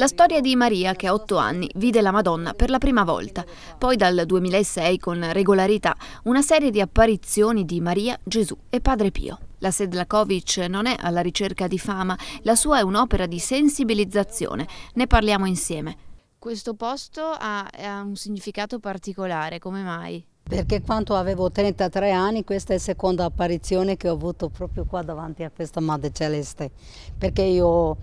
La storia di Maria, che a otto anni vide la Madonna per la prima volta, poi dal 2006 con regolarità una serie di apparizioni di Maria, Gesù e Padre Pio. La Sedlakovic non è alla ricerca di fama, la sua è un'opera di sensibilizzazione, ne parliamo insieme. Questo posto ha, ha un significato particolare, come mai? Perché quando avevo 33 anni, questa è la seconda apparizione che ho avuto proprio qua davanti a questa Madre Celeste. Perché io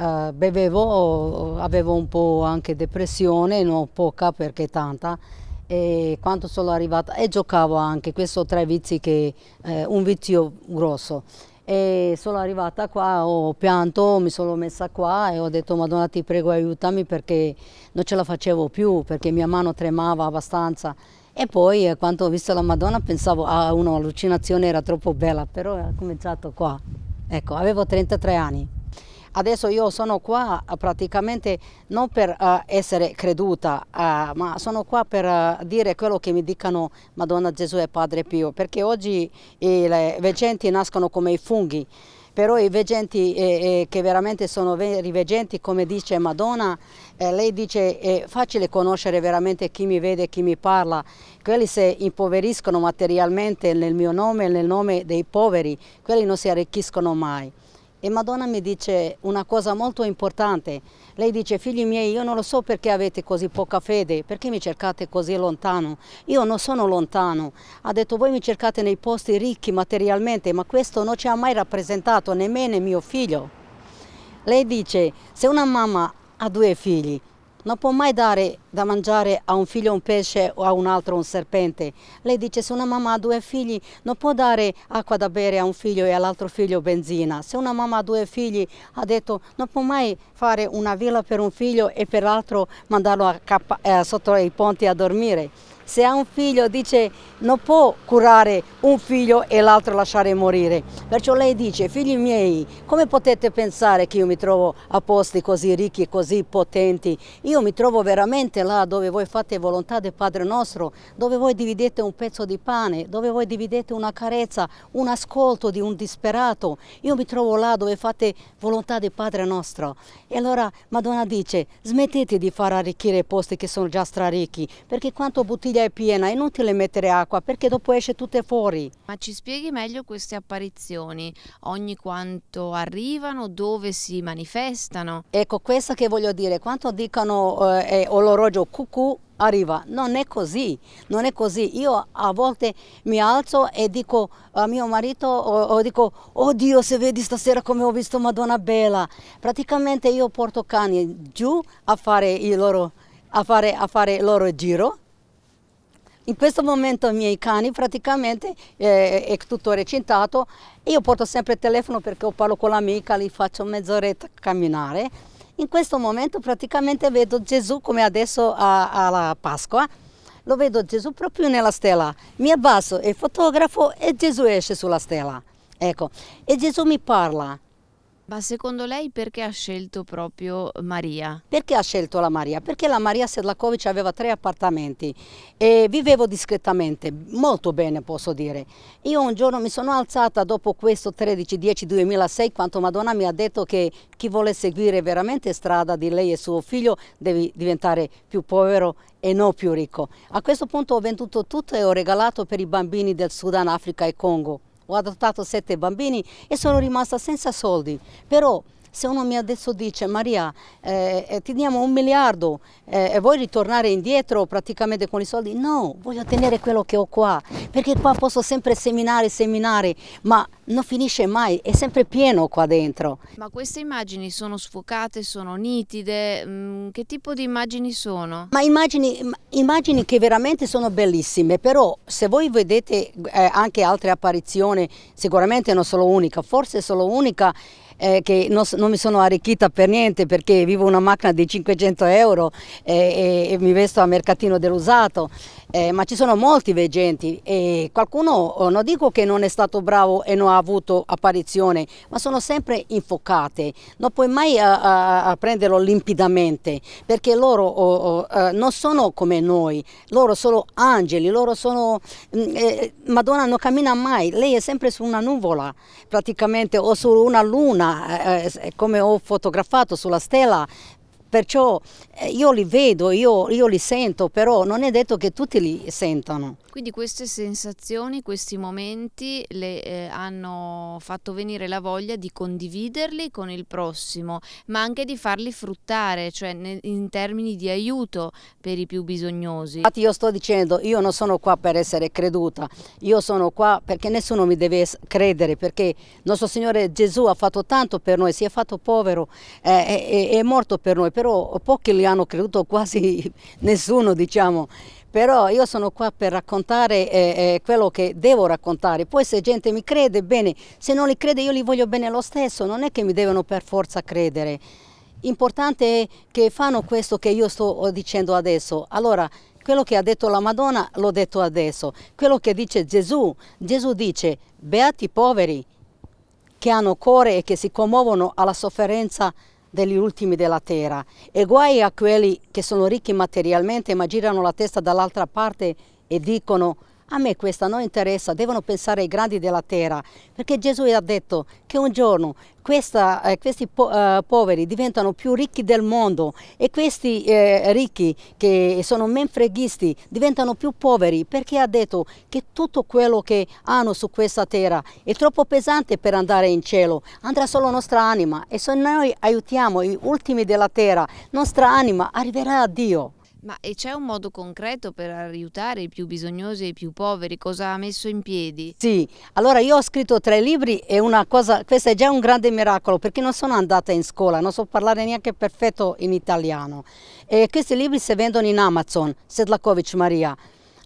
eh, bevevo, avevo un po' anche depressione, non poca perché tanta, e quando sono arrivata e giocavo anche, questo sono tre vizi che eh, un vizio grosso e sono arrivata qua, ho pianto, mi sono messa qua e ho detto Madonna ti prego aiutami perché non ce la facevo più, perché mia mano tremava abbastanza e poi eh, quando ho visto la Madonna pensavo ah un'allucinazione era troppo bella, però ha cominciato qua, ecco avevo 33 anni. Adesso io sono qua eh, praticamente non per uh, essere creduta, uh, ma sono qua per uh, dire quello che mi dicano Madonna Gesù e Padre Pio, perché oggi i veggenti nascono come i funghi, però i veggenti eh, eh, che veramente sono veri veggenti, come dice Madonna, eh, lei dice è facile conoscere veramente chi mi vede chi mi parla, quelli se impoveriscono materialmente nel mio nome nel nome dei poveri, quelli non si arricchiscono mai. E Madonna mi dice una cosa molto importante. Lei dice, figli miei, io non lo so perché avete così poca fede, perché mi cercate così lontano. Io non sono lontano. Ha detto, voi mi cercate nei posti ricchi materialmente, ma questo non ci ha mai rappresentato nemmeno mio figlio. Lei dice, se una mamma ha due figli non può mai dare da mangiare a un figlio un pesce o a un altro un serpente. Lei dice se una mamma ha due figli non può dare acqua da bere a un figlio e all'altro figlio benzina. Se una mamma ha due figli ha detto non può mai fare una villa per un figlio e per l'altro mandarlo a, eh, sotto i ponti a dormire se ha un figlio dice non può curare un figlio e l'altro lasciare morire. Perciò lei dice, figli miei, come potete pensare che io mi trovo a posti così ricchi, così potenti? Io mi trovo veramente là dove voi fate volontà del Padre nostro, dove voi dividete un pezzo di pane, dove voi dividete una carezza, un ascolto di un disperato. Io mi trovo là dove fate volontà del Padre nostro. E allora Madonna dice, smettete di far arricchire i posti che sono già straricchi, perché quanto bottiglia bottiglia è piena, è inutile mettere acqua perché dopo esce tutte fuori. Ma ci spieghi meglio queste apparizioni, ogni quanto arrivano, dove si manifestano? Ecco, questo che voglio dire, quanto dicono eh, l'orologio cucù arriva, non è così, non è così. Io a volte mi alzo e dico a mio marito, o, o dico, oh se vedi stasera come ho visto Madonna Bella. Praticamente io porto cani giù a fare il loro a fare, a fare il loro giro in questo momento i miei cani praticamente eh, è tutto recintato io porto sempre il telefono perché io parlo con l'amica, li faccio mezz'oretta camminare. In questo momento praticamente vedo Gesù come adesso alla Pasqua, lo vedo Gesù proprio nella stella. Mi abbasso e fotografo e Gesù esce sulla stella. Ecco, e Gesù mi parla ma secondo lei perché ha scelto proprio Maria? Perché ha scelto la Maria? Perché la Maria Sedlakovic aveva tre appartamenti e vivevo discretamente, molto bene posso dire. Io un giorno mi sono alzata dopo questo 13-10-2006 quando Madonna mi ha detto che chi vuole seguire veramente strada di lei e suo figlio deve diventare più povero e non più ricco. A questo punto ho venduto tutto e ho regalato per i bambini del Sudan, Africa e Congo ho adottato sette bambini e sono rimasta senza soldi, però se uno mi adesso dice Maria eh, eh, ti diamo un miliardo eh, e vuoi ritornare indietro praticamente con i soldi, no, voglio tenere quello che ho qua, perché qua posso sempre seminare, seminare, ma non finisce mai, è sempre pieno qua dentro. Ma queste immagini sono sfocate, sono nitide, mm, che tipo di immagini sono? Ma immagini, immagini, che veramente sono bellissime, però se voi vedete eh, anche altre apparizioni, sicuramente non solo unica, forse solo unica, eh, che non, non, mi sono arricchita per niente perché vivo una macchina di 500 euro eh, e, e, mi vesto a mercatino dell'usato, eh, ma ci sono molti veggenti e qualcuno, oh, non dico che non è stato bravo e non ha avuto apparizione, ma sono sempre infocate, non puoi mai a, eh, a, a prenderlo limpidamente perché loro oh, oh, eh, non sono come noi, loro sono angeli, loro sono... Mm, eh, Madonna non cammina mai, lei è sempre su una nuvola praticamente o su una luna eh, eh, come ho fotografato sulla stella, perciò eh, io li vedo, io, io, li sento, però non è detto che tutti li sentano. Quindi queste sensazioni, questi momenti le eh, hanno fatto venire la voglia di condividerli con il prossimo, ma anche di farli fruttare, cioè ne, in termini di aiuto per i più bisognosi. Infatti io sto dicendo, io non sono qua per essere creduta, io sono qua perché nessuno mi deve credere, perché nostro Signore Gesù ha fatto tanto per noi, si è fatto povero, eh, è, è morto per noi, però pochi li hanno creduto quasi nessuno, diciamo. Però io sono qua per raccontare eh, eh, quello che devo raccontare. Poi se gente mi crede, bene. Se non li crede, io li voglio bene lo stesso. Non è che mi devono per forza credere. Importante è che fanno questo che io sto eh, dicendo adesso. Allora, quello che ha detto la Madonna l'ho detto adesso. Quello che dice Gesù, Gesù dice, beati i poveri che hanno cuore e che si commuovono alla sofferenza degli ultimi della terra e guai a quelli che sono ricchi materialmente ma girano la testa dall'altra parte e dicono a me questa non interessa, devono pensare ai grandi della terra, perché Gesù ha detto che un giorno questa, eh, questi po eh, poveri diventano più ricchi del mondo e questi eh, ricchi che sono menfreghisti diventano più poveri perché ha detto che tutto quello che hanno su questa terra è troppo pesante per andare in cielo, andrà solo nostra anima e se noi aiutiamo gli ultimi della terra, nostra anima arriverà a Dio. Ma c'è un modo concreto per aiutare i più bisognosi e i più poveri? Cosa ha messo in piedi? Sì, allora io ho scritto tre libri e una cosa, questo è già un grande miracolo perché non sono andata in scuola, non so parlare neanche perfetto in italiano. E questi libri si vendono in Amazon, Sedlakovic Maria.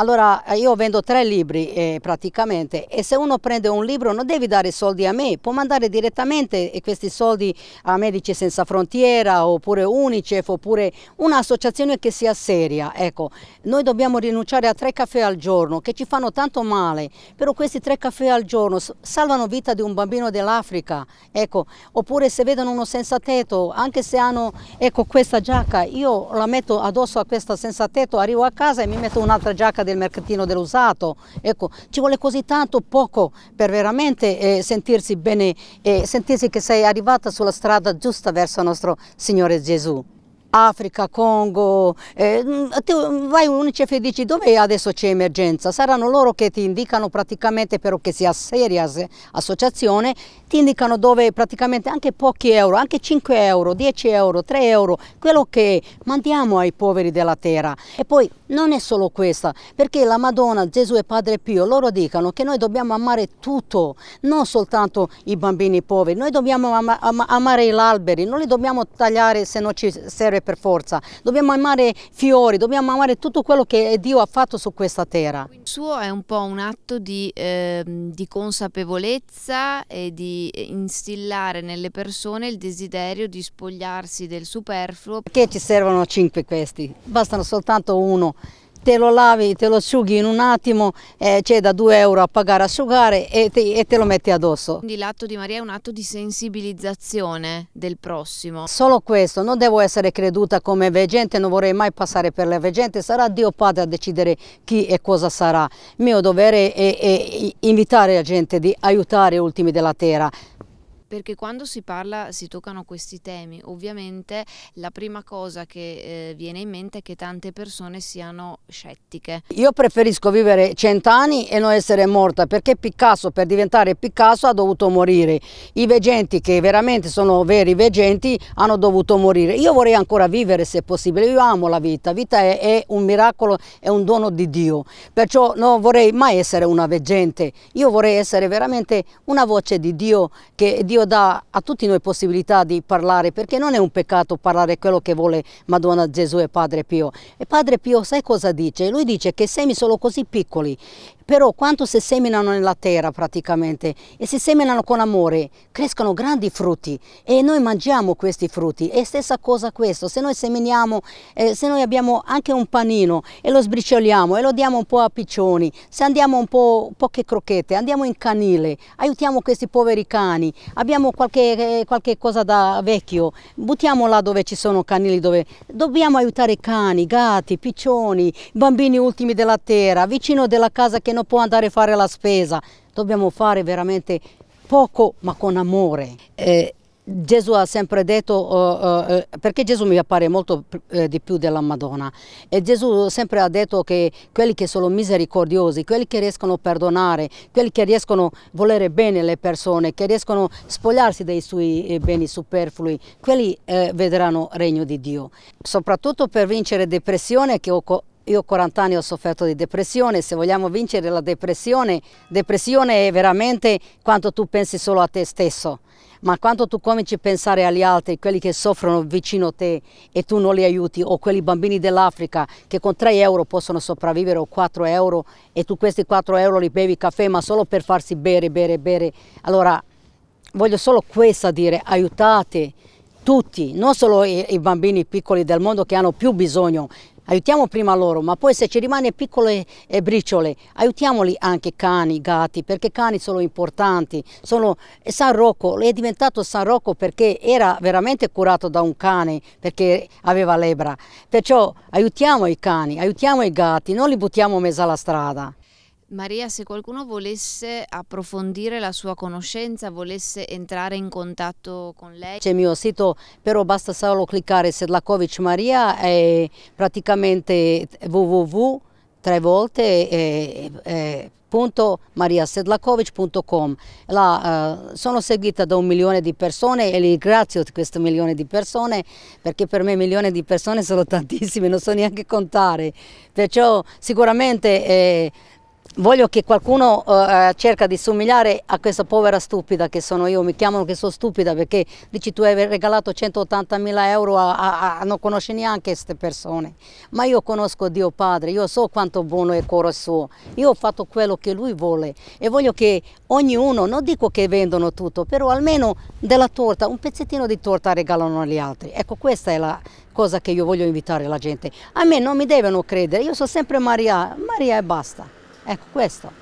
Allora eh, io vendo tre libri eh, praticamente e se uno prende un libro non devi dare soldi a me, può mandare direttamente eh, questi soldi a Medici Senza Frontiera oppure Unicef oppure un'associazione che sia seria. Ecco, noi dobbiamo rinunciare a tre caffè al giorno che ci fanno tanto male, però questi tre caffè al giorno salvano vita di un bambino dell'Africa, ecco, oppure se vedono uno senza tetto, anche se hanno ecco, questa giacca, io la metto addosso a questa senza tetto, arrivo a casa e mi metto un'altra giacca del mercatino dell'usato. Ecco, ci vuole così tanto poco per veramente eh, sentirsi bene e eh, sentirsi che sei arrivata sulla strada giusta verso il nostro Signore Gesù. Africa, Congo, eh, mm, vai UNICEF e dici dove adesso c'è emergenza, saranno loro che ti indicano praticamente, però che sia seria associazione, ti indicano dove praticamente anche pochi euro, anche 5 euro, 10 euro, 3 euro, quello che mandiamo ai poveri della terra. E poi non è solo questa, perché la Madonna, Gesù e Padre Pio, loro dicono che noi dobbiamo amare tutto, non soltanto i bambini poveri, noi dobbiamo ama ama amare gli alberi, non li dobbiamo tagliare se non ci serve amare per forza, dobbiamo amare fiori, dobbiamo amare tutto quello che Dio ha fatto su questa terra. Il suo è un po' un atto di, eh, di consapevolezza e di instillare nelle persone il desiderio di spogliarsi del superfluo. Perché ci servono cinque questi? Bastano soltanto uno te lo lavi, te lo asciughi in un attimo, eh, c'è da 2 euro a pagare asciugare e te, e te lo metti addosso. Quindi l'atto di Maria è un atto di sensibilizzazione del prossimo. Solo questo, non devo essere creduta come veggente, non vorrei mai passare per la veggente, sarà Dio Padre a decidere chi e cosa sarà. Il mio dovere è, è invitare la gente di aiutare gli ultimi della terra, perché quando si parla si toccano questi temi, ovviamente la prima cosa che eh, viene in mente è che tante persone siano scettiche. Io preferisco vivere cent'anni e non essere morta perché Picasso per diventare Picasso ha dovuto morire, i veggenti che veramente sono veri veggenti hanno dovuto morire, io vorrei ancora vivere se possibile, io amo la vita, la vita è, è un miracolo, è un dono di Dio, perciò non vorrei mai essere una veggente, io vorrei essere veramente una voce di Dio che Dio Dio dà a tutti noi possibilità di parlare, perché non è un peccato parlare quello che vuole Madonna Gesù e Padre Pio. E Padre Pio sai cosa dice? Lui dice che semi sono così piccoli però quanto si seminano nella terra praticamente e si seminano con amore, crescono grandi frutti e noi mangiamo questi frutti. e stessa cosa questo, se noi seminiamo, eh, se noi abbiamo anche un panino e lo sbricioliamo e lo diamo un po' a piccioni, se andiamo un po' poche crocchette, andiamo in canile, aiutiamo questi poveri cani, abbiamo qualche, eh, qualche cosa da vecchio, buttiamo là dove ci sono canili, dove dobbiamo aiutare cani, gatti, piccioni, bambini ultimi della terra, vicino della casa che noi non può andare a fare la spesa. Dobbiamo fare veramente poco ma con amore. Eh, Gesù ha sempre detto, uh, uh, perché Gesù mi appare molto uh, di più della Madonna, e Gesù sempre ha detto che quelli che sono misericordiosi, quelli che riescono a perdonare, quelli che riescono a volere bene le persone, che riescono a spogliarsi dei suoi eh, beni superflui, quelli vedranno il regno di Dio. Soprattutto per vincere depressione che ho io ho 40 anni ho sofferto di depressione, se vogliamo vincere la depressione, depressione è veramente quando tu pensi solo a te stesso, ma quando tu cominci a pensare agli altri, quelli che soffrono vicino a te e tu non li aiuti, o quelli bambini dell'Africa che con 3 euro possono sopravvivere o 4 euro e tu questi 4 euro li bevi caffè ma solo per farsi bere, bere, bere, allora voglio solo questa dire, aiutate tutti, non solo i, i bambini piccoli del mondo che hanno più bisogno, aiutiamo prima loro, ma poi se ci rimane piccole eh, briciole, aiutiamoli anche cani, gatti, perché cani sono importanti. Sono... Eh, San Rocco è diventato San Rocco perché era veramente curato da un cane, perché aveva lebra. Perciò aiutiamo i cani, aiutiamo i gatti, non li buttiamo in mezzo alla strada. Maria, se qualcuno volesse approfondire la sua conoscenza, volesse entrare in contatto con lei. C'è il mio sito, però basta solo cliccare Sedlakovic Maria e praticamente www tre volte eh, eh, mariasedlakovic.com eh, sono seguita da un milione di persone e ringrazio questo milione di persone perché per me milioni di persone sono tantissime non so neanche contare perciò sicuramente eh, voglio che qualcuno uh, cerca di somigliare a questa povera stupida che sono io, mi chiamano che sono stupida perché dici tu hai regalato 180 mila euro a, a, a non conosci neanche queste persone, ma io conosco Dio Padre, io so quanto buono è il cuore suo, io ho fatto quello che lui vuole e voglio che ognuno, non dico che vendono tutto, però almeno della torta, un pezzettino di torta regalano agli altri, ecco questa è la cosa che io voglio invitare la gente, a me non mi devono credere, io sono sempre Maria, Maria e basta. Ecco questo.